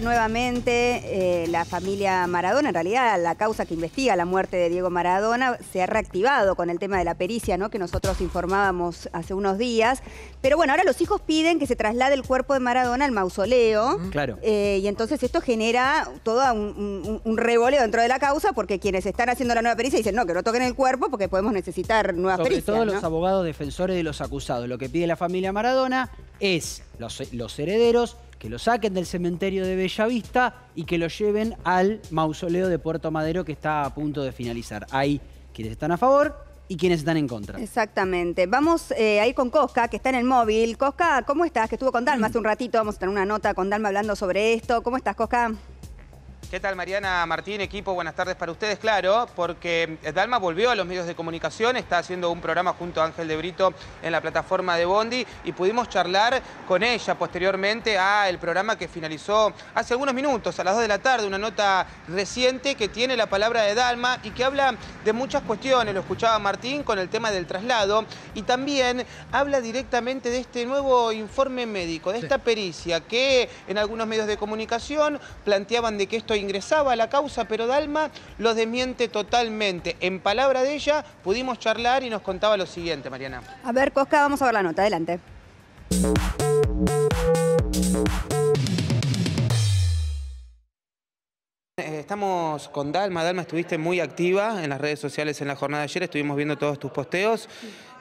nuevamente. Eh, la familia Maradona, en realidad la causa que investiga la muerte de Diego Maradona, se ha reactivado con el tema de la pericia, ¿no? Que nosotros informábamos hace unos días. Pero bueno, ahora los hijos piden que se traslade el cuerpo de Maradona al mausoleo. Claro. Eh, y entonces esto genera todo un, revoleo dentro de la causa porque quienes están haciendo la nueva pericia dicen no, que no toquen el cuerpo porque podemos necesitar nuevas Sobre Sobre todo los abogados defensores de los acusados. Lo que pide la familia Maradona es los, los herederos que lo saquen del cementerio de Bellavista y que lo lleven al mausoleo de Puerto Madero que está a punto de finalizar. Hay quienes están a favor y quienes están en contra. Exactamente. Vamos eh, ahí con Cosca, que está en el móvil. Cosca, ¿cómo estás? Que estuvo con Dalma hace un ratito. Vamos a tener una nota con Dalma hablando sobre esto. ¿Cómo estás, Cosca? ¿Qué tal Mariana Martín, equipo? Buenas tardes para ustedes, claro, porque eh, Dalma volvió a los medios de comunicación, está haciendo un programa junto a Ángel de Brito en la plataforma de Bondi y pudimos charlar con ella posteriormente al programa que finalizó hace algunos minutos, a las 2 de la tarde, una nota reciente que tiene la palabra de Dalma y que habla de muchas cuestiones, lo escuchaba Martín con el tema del traslado y también habla directamente de este nuevo informe médico, de esta pericia que en algunos medios de comunicación planteaban de que esto ingresaba a la causa, pero Dalma los desmiente totalmente. En palabra de ella, pudimos charlar y nos contaba lo siguiente, Mariana. A ver, Cosca, vamos a ver la nota. Adelante. estamos con Dalma. Dalma, estuviste muy activa en las redes sociales en la jornada de ayer, estuvimos viendo todos tus posteos.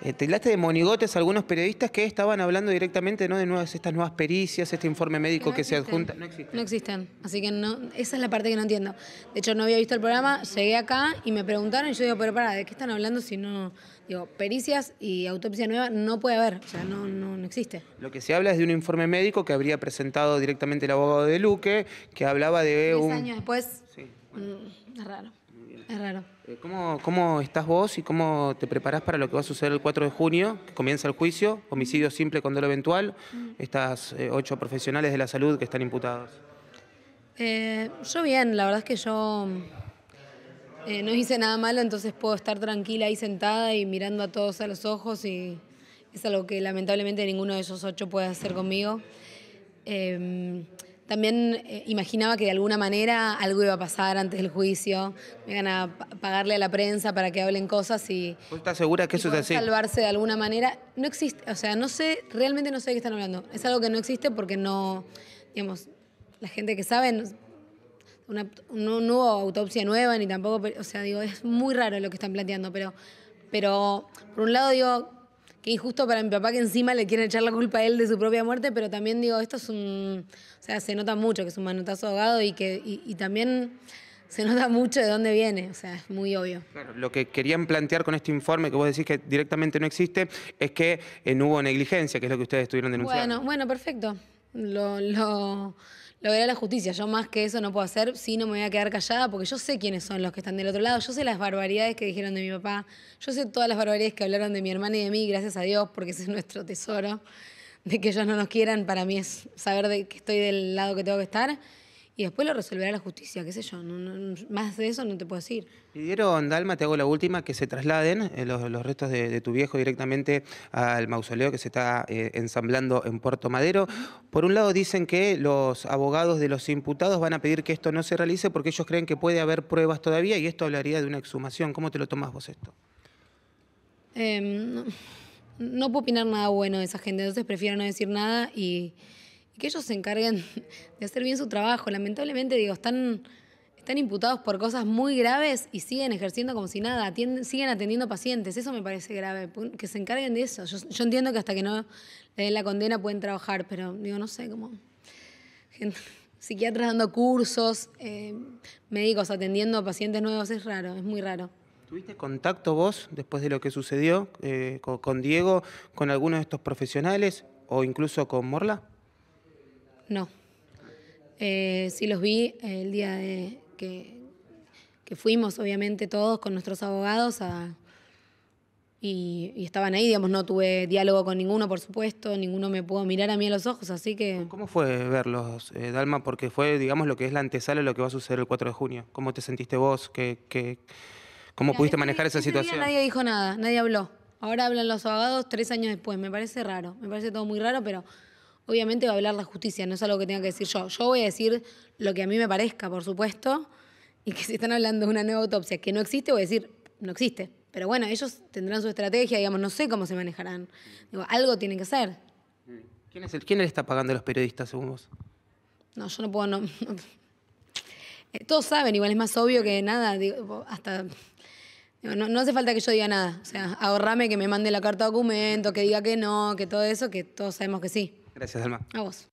Eh, te hablaste de monigotes a algunos periodistas que estaban hablando directamente ¿no? de nuevas, estas nuevas pericias, este informe médico que se adjunta. No existen. No existen, así que no, esa es la parte que no entiendo. De hecho, no había visto el programa, llegué acá y me preguntaron, y yo digo, pero para, ¿de qué están hablando si no...? Digo, pericias y autopsia nueva no puede haber, o sea, no existe. Lo que se habla es de un informe médico que habría presentado directamente el abogado de Luque, que hablaba de Tres un... años después. Sí, mm, es raro. Es raro. Eh, ¿Cómo, ¿Cómo, estás vos y cómo te preparás para lo que va a suceder el 4 de junio, que comienza el juicio, homicidio simple con dolo eventual, mm. estas eh, ocho profesionales de la salud que están imputados? Eh, yo bien, la verdad es que yo no hice nada malo, entonces puedo estar tranquila ahí sentada y mirando a todos a los ojos y es algo que lamentablemente ninguno de esos ocho puede hacer conmigo. Em, también eh, imaginaba que de alguna manera algo iba a pasar antes del juicio. Me iban a pagarle a la prensa para que hablen cosas y. segura que eso es así? Salvarse de alguna manera. No existe, o sea, no sé, realmente no sé de qué están hablando. Es algo que no existe porque no, digamos, la gente que sabe, no, una, hubo autopsia nueva ni tampoco, o sea, digo, es muy raro lo que están planteando, pero, pero por un lado digo, Qué injusto para mi papá que encima le quiere echar la culpa a él de su propia muerte, pero también digo, esto es un. O sea, se nota mucho que es un manotazo ahogado y que también se nota mucho de dónde viene, o sea, es muy obvio. lo que querían plantear con este informe, que vos decís que directamente no existe, es que eh, no hubo negligencia, que es lo que ustedes estuvieron denunciando. Bueno, bueno, perfecto. Lo, lo, lo a la justicia. Yo más que eso no puedo hacer, si no me voy a quedar callada porque yo sé quiénes son los que están del otro lado, yo sé las barbaridades que dijeron de mi papá, yo sé todas las barbaridades que hablaron de mi hermana y de mí, gracias a Dios, porque ese es nuestro tesoro. De que ellos no nos quieran, para mí es saber de que estoy del lado que tengo que estar y después lo resolverá la justicia, qué sé yo. más de eso no te puedo decir. Pidieron, Dalma, te hago la última, que se trasladen eh, los, restos de, tu viejo directamente al mausoleo que se está eh, ensamblando en Puerto Madero. Por un lado dicen que los abogados de los imputados van a pedir que esto no se realice porque ellos creen que puede haber pruebas todavía y esto hablaría de una exhumación. ¿Cómo te lo tomas vos esto? Em, no, no puedo opinar nada bueno de esa gente, entonces prefiero no decir nada y que ellos se encarguen de hacer bien su trabajo. Lamentablemente, digo, están, están imputados por cosas muy graves y siguen ejerciendo como si nada, siguen atendiendo pacientes. Eso me parece grave, que se encarguen de eso. Yo, entiendo que hasta que no le den la condena pueden trabajar, pero digo, no sé, cómo psiquiatras dando cursos, eh, médicos atendiendo pacientes nuevos, es raro, es muy raro. ¿Tuviste contacto vos, después de lo que sucedió eh, con, con Diego, con alguno de estos profesionales o incluso con Morla? No. Eh, sí los vi eh, el día de que, fuimos, obviamente, todos con nuestros abogados y, estaban ahí, digamos, no tuve diálogo con ninguno, por supuesto, ninguno me pudo mirar a mí a los ojos, así que... ¿Cómo fue verlos, eh, Dalma? Porque fue, digamos, lo que es la antesala de lo que va a suceder el 4 de junio. ¿Cómo te sentiste vos? cómo pudiste manejar esa situación? nadie dijo nada, nadie habló. Ahora hablan los abogados tres años después, me parece raro, me parece todo muy raro, pero obviamente va a hablar la justicia, no es algo que tenga que decir yo. Yo voy a decir lo que a mí me parezca, por supuesto, y que si están hablando de una nueva autopsia que no existe, voy a decir, no existe. Pero bueno, ellos tendrán su estrategia, digamos, no sé cómo se manejarán. Digo, algo tienen que hacer. ¿Quién, es el, ¿Quién le está pagando a los periodistas, según vos? No, yo no puedo, no, eh, Todos saben, igual es más obvio que nada, hasta... no, no hace falta que yo diga nada. O sea, ahorrame que me mande la carta de documento, que diga que no, que todo eso, que todos sabemos que sí. Gracias, Dalma. A vos.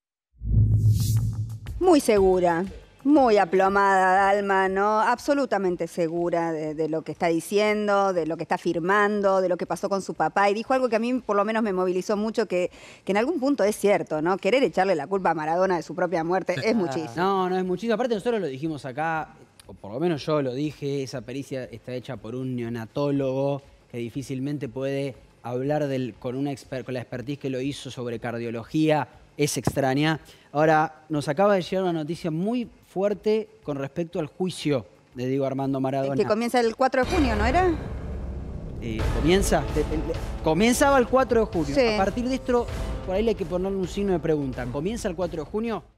Muy segura. Muy aplomada, Dalma, ¿no? Absolutamente segura de, lo que está diciendo, de lo que está firmando, de lo que pasó con su papá. Y dijo algo que a mí por lo menos me movilizó mucho, que, que en algún punto es cierto, ¿no? Querer echarle la culpa a Maradona de su propia muerte es muchísimo. No, no es muchísimo. Aparte nosotros lo dijimos acá, o por lo menos yo lo dije, esa pericia está hecha por un neonatólogo que difícilmente puede hablar con, la expertise que lo hizo sobre cardiología es extraña. Ahora, nos acaba de llegar una noticia muy fuerte con respecto al juicio de Diego Armando Maradona. que comienza el 4 de junio, ¿no era? Eh, comienza, comenzaba el 4 de junio. A partir de esto, por ahí le hay que poner un signo de pregunta. ¿Comienza el 4 de junio?